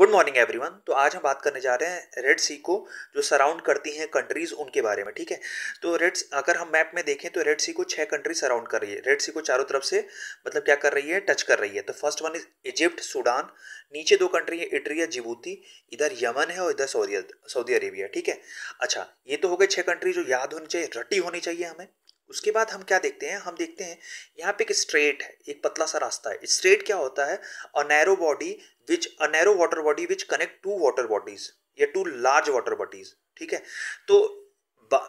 good morning everyone तो आज हम बात करने जा रहे हैं रेड सी को जो सराउंड करती हैं कंट्रीज उनके बारे में ठीक है तो रेड अगर हम मैप में देखें तो रेड सी को छह कंट्री सराउंड कर रही है रेड सी को चारों तरफ से मतलब क्या कर रही है टच कर रही है तो first one is Egypt Sudan नीचे दो कंट्री है इटरिया या जिबूती इधर यमन है और इधर सऊदी सऊदी अरेबिया ठीक है अच्छा ये तो हो गए छः कंट्री जो याद होनी चाहिए रटी होनी चाहिए हमें उसके बाद हम क्या देखते हैं हम देखते हैं यहाँ पे एक स्ट्रेट है एक पतला सा रास्ता है स्ट्रेट क्या होता है और narrow body which a narrow water body which connect to water bodies या टू लार्ज वाटर बॉडीज ठीक है तो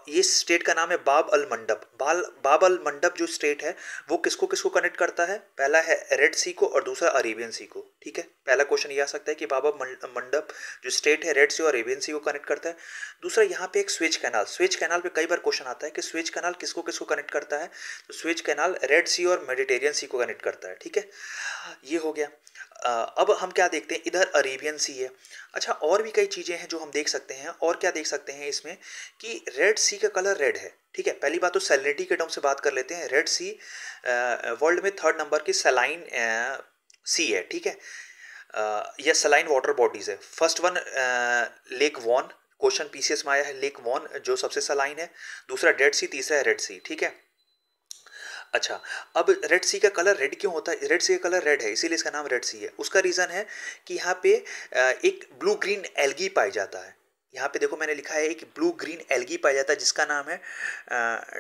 ये स्टेट का नाम है बाब अल मंडप बाल बाब अल मंडप जो स्टेट है वो किसको किसको कनेक्ट करता है पहला है रेड सी को और दूसरा अरेबियन सी को ठीक है पहला क्वेश्चन ये आ सकता है कि बाबा मंडप जो स्टेट है रेड सी और रेबियन सी को कनेक्ट करता है दूसरा यहाँ पे एक स्विच कैनाल स्विच कैनाल पे कई बार क्वेश्चन आता है कि स्विच कैनाल किसको किसको कनेक्ट करता है तो स्विच कैनाल रेड सी और मेडिटेरियन सी को कनेक्ट करता है ठीक है ये हो गया अब हम क्या देखते हैं इधर अरेबियन सी है अच्छा और भी कई चीज़ें हैं जो हम देख सकते हैं और क्या देख सकते हैं इसमें कि रेड सी का कलर रेड है ठीक है पहली बात तो सैलिनिटी के टर्म से बात कर लेते हैं रेड सी वर्ल्ड में थर्ड नंबर की सेलाइन सी है ठीक है यह सलाइन वाटर बॉडीज है first one lake Van question PCS में आया है लेक वॉन जो सबसे सलाइन है दूसरा डेड सी तीसरा है रेड सी ठीक है अच्छा अब रेड सी का कलर रेड क्यों होता है रेड सी का कलर रेड है इसीलिए इसका नाम रेड सी है उसका रीज़न है कि यहाँ पे एक ब्लू ग्रीन एल्गी पाया जाता है यहाँ पे देखो मैंने लिखा है एक ब्लू ग्रीन एल्गी पाया जाता है जिसका नाम है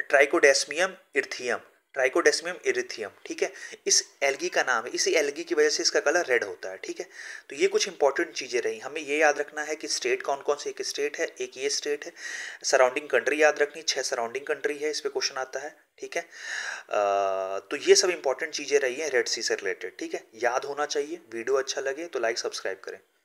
ट्राइकोडेस्मियम इर्थियम ट्राइकोडेसमियम इरिथियम ठीक है इस एलगी का नाम है इसी एलगी की वजह से इसका कलर रेड होता है ठीक है तो ये कुछ इंपॉर्टेंट चीज़ें रही हमें ये याद रखना है कि स्टेट कौन कौन से एक स्टेट है एक ये स्टेट है सराउंडिंग कंट्री याद रखनी छः सराउंडिंग कंट्री है इस पर क्वेश्चन आता है ठीक है आ, तो ये सब इंपॉर्टेंट चीज़ें रही हैं रेड सी से रिलेटेड ठीक है याद होना चाहिए वीडियो अच्छा लगे तो लाइक सब्सक्राइब करें